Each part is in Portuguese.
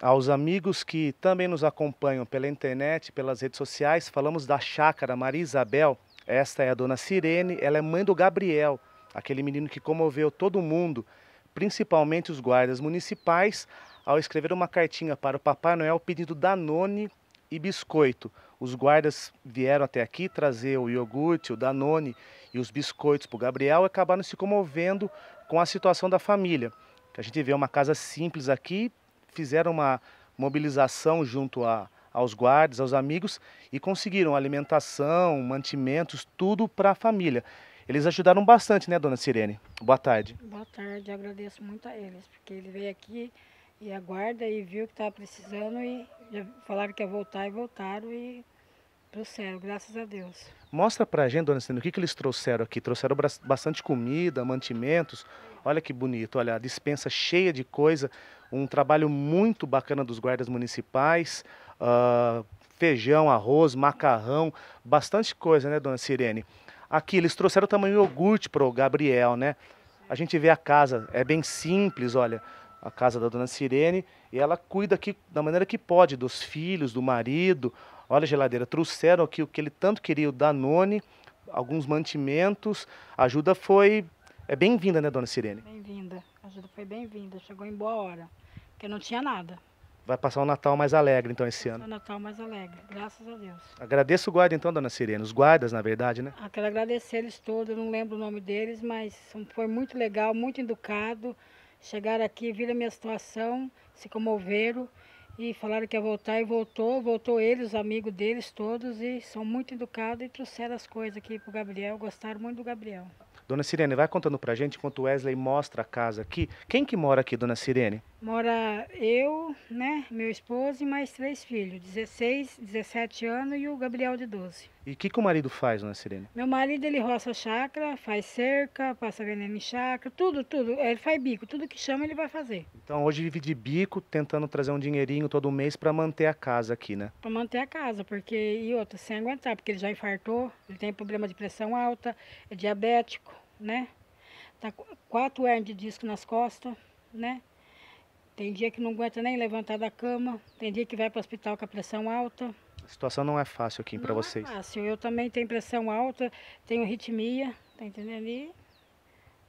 aos amigos que também nos acompanham pela internet, pelas redes sociais. Falamos da chácara Maria Isabel. Esta é a dona Sirene, ela é mãe do Gabriel, aquele menino que comoveu todo mundo, principalmente os guardas municipais, ao escrever uma cartinha para o Papai Noel pedindo Danone e biscoito. Os guardas vieram até aqui trazer o iogurte, o Danone e os biscoitos para o Gabriel e acabaram se comovendo com a situação da família. A gente vê uma casa simples aqui, fizeram uma mobilização junto a, aos guardas, aos amigos e conseguiram alimentação, mantimentos, tudo para a família. Eles ajudaram bastante, né, dona Sirene? Boa tarde. Boa tarde, agradeço muito a eles, porque ele veio aqui e a guarda e viu que estava precisando e falaram que ia voltar e voltaram e trouxeram, graças a Deus. Mostra pra gente, dona Sirene, o que, que eles trouxeram aqui? Trouxeram bastante comida, mantimentos. Olha que bonito, olha a dispensa cheia de coisa, um trabalho muito bacana dos guardas municipais, uh, feijão, arroz, macarrão, bastante coisa, né, dona Sirene? Aqui eles trouxeram também o iogurte para o Gabriel, né? A gente vê a casa, é bem simples, olha, a casa da dona Sirene, e ela cuida aqui da maneira que pode dos filhos, do marido. Olha a geladeira, trouxeram aqui o que ele tanto queria, o Danone, alguns mantimentos. A ajuda foi é bem-vinda, né, dona Sirene? Bem-vinda. A ajuda foi bem-vinda. Chegou em boa hora, porque não tinha nada. Vai passar o um Natal mais alegre, então, esse ano. O Natal mais alegre, graças a Deus. Agradeço o guarda, então, dona Sirene. Os guardas, na verdade, né? Eu ah, quero agradecer eles todos, eu não lembro o nome deles, mas foi muito legal, muito educado. Chegaram aqui, viram a minha situação, se comoveram e falaram que ia voltar e voltou. Voltou eles, os amigos deles todos, e são muito educados e trouxeram as coisas aqui para o Gabriel. Gostaram muito do Gabriel. Dona Sirene, vai contando pra gente enquanto Wesley mostra a casa aqui. Quem que mora aqui, Dona Sirene? Mora eu, né, meu esposo e mais três filhos, 16, 17 anos e o Gabriel de 12. E o que, que o marido faz, dona Sirene? Meu marido, ele roça chácara, faz cerca, passa veneno em chácara, tudo, tudo. É, ele faz bico, tudo que chama ele vai fazer. Então hoje vive de bico, tentando trazer um dinheirinho todo mês para manter a casa aqui, né? Para manter a casa, porque, e outra, sem aguentar, porque ele já infartou, ele tem problema de pressão alta, é diabético, né? Tá quatro hernias de disco nas costas, né? Tem dia que não aguenta nem levantar da cama, tem dia que vai para o hospital com a pressão alta. A situação não é fácil aqui para vocês. Não é fácil. Eu também tenho pressão alta, tenho ritmia, tá entendendo? E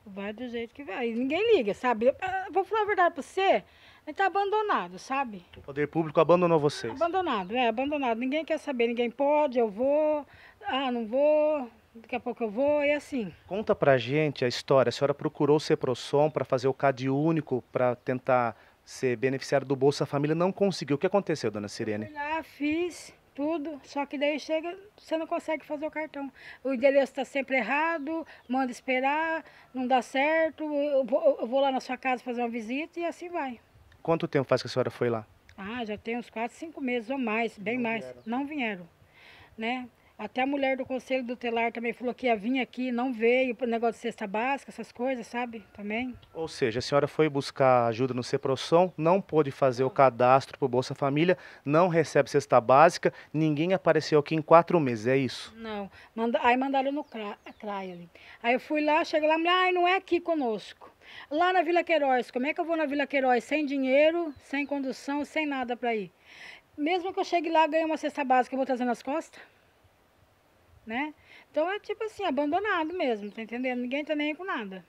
vai do jeito que vai. E ninguém liga, sabe? Eu, ah, vou falar a verdade para você, ele tá abandonado, sabe? O poder público abandonou vocês. Abandonado, é, abandonado. Ninguém quer saber, ninguém pode, eu vou, ah, não vou, daqui a pouco eu vou, e assim. Conta pra gente a história. A senhora procurou o Ceprosom para fazer o CAD único, para tentar ser beneficiário do Bolsa Família, não conseguiu. O que aconteceu, dona Sirene? Eu lá, fiz tudo, só que daí chega, você não consegue fazer o cartão. O endereço está sempre errado, manda esperar, não dá certo, eu vou, eu vou lá na sua casa fazer uma visita e assim vai. Quanto tempo faz que a senhora foi lá? Ah, já tem uns 4, 5 meses ou mais, bem não mais. Vieram. Não vieram. Né? Até a mulher do conselho do telar também falou que ia vir aqui, não veio, o negócio de cesta básica, essas coisas, sabe? Também. Ou seja, a senhora foi buscar ajuda no CEPROSOM, não pôde fazer o cadastro para o Bolsa Família, não recebe cesta básica, ninguém apareceu aqui em quatro meses, é isso? Não. Manda, aí mandaram no CRAI ali. Aí eu fui lá, cheguei lá, ai, não é aqui conosco. Lá na Vila Queiroz, como é que eu vou na Vila Queiroz sem dinheiro, sem condução, sem nada para ir? Mesmo que eu chegue lá, ganhe uma cesta básica, eu vou trazer nas costas? né? Então é tipo assim, abandonado mesmo, tá entendendo? Ninguém tá nem aí com nada.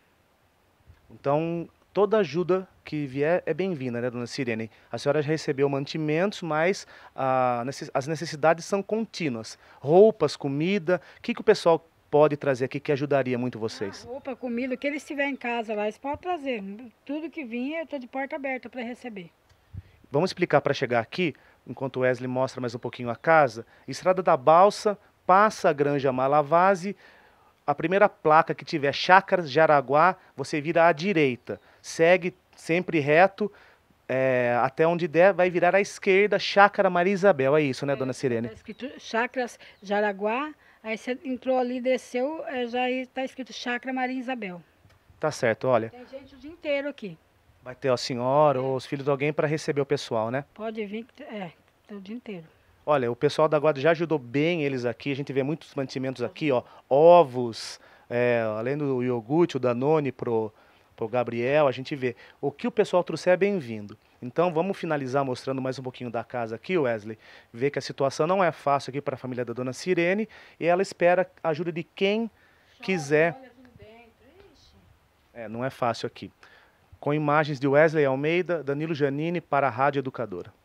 Então, toda ajuda que vier é bem-vinda, né, dona Sirene? A senhora já recebeu mantimentos, mas ah, as necessidades são contínuas. Roupas, comida, o que, que o pessoal pode trazer aqui que ajudaria muito ah, vocês? Ah, roupa, comida, o que eles tiverem em casa lá, eles podem trazer. Tudo que vinha, eu estou de porta aberta para receber. Vamos explicar para chegar aqui, enquanto Wesley mostra mais um pouquinho a casa. Estrada da Balsa, passa a Granja Malavase, a primeira placa que tiver Chácara Jaraguá, você vira à direita. Segue sempre reto, é, até onde der, vai virar à esquerda, Chácara Maria Isabel. É isso, né, é, dona Sirene? Está escrito Chácara Jaraguá, aí você entrou ali, desceu, é, já está escrito Chácara Maria Isabel. Tá certo, olha. Tem gente o dia inteiro aqui. Vai ter a senhora é. ou os filhos de alguém para receber o pessoal, né? Pode vir, é, o dia inteiro. Olha, o pessoal da Guarda já ajudou bem eles aqui. A gente vê muitos mantimentos aqui, ó, ovos, é, além do iogurte, o Danone pro, pro Gabriel, a gente vê. O que o pessoal trouxer é bem-vindo. Então vamos finalizar mostrando mais um pouquinho da casa aqui, Wesley. Ver que a situação não é fácil aqui para a família da dona Sirene e ela espera a ajuda de quem Chora, quiser. Olha, é, não é fácil aqui. Com imagens de Wesley Almeida, Danilo Janine para a Rádio Educadora.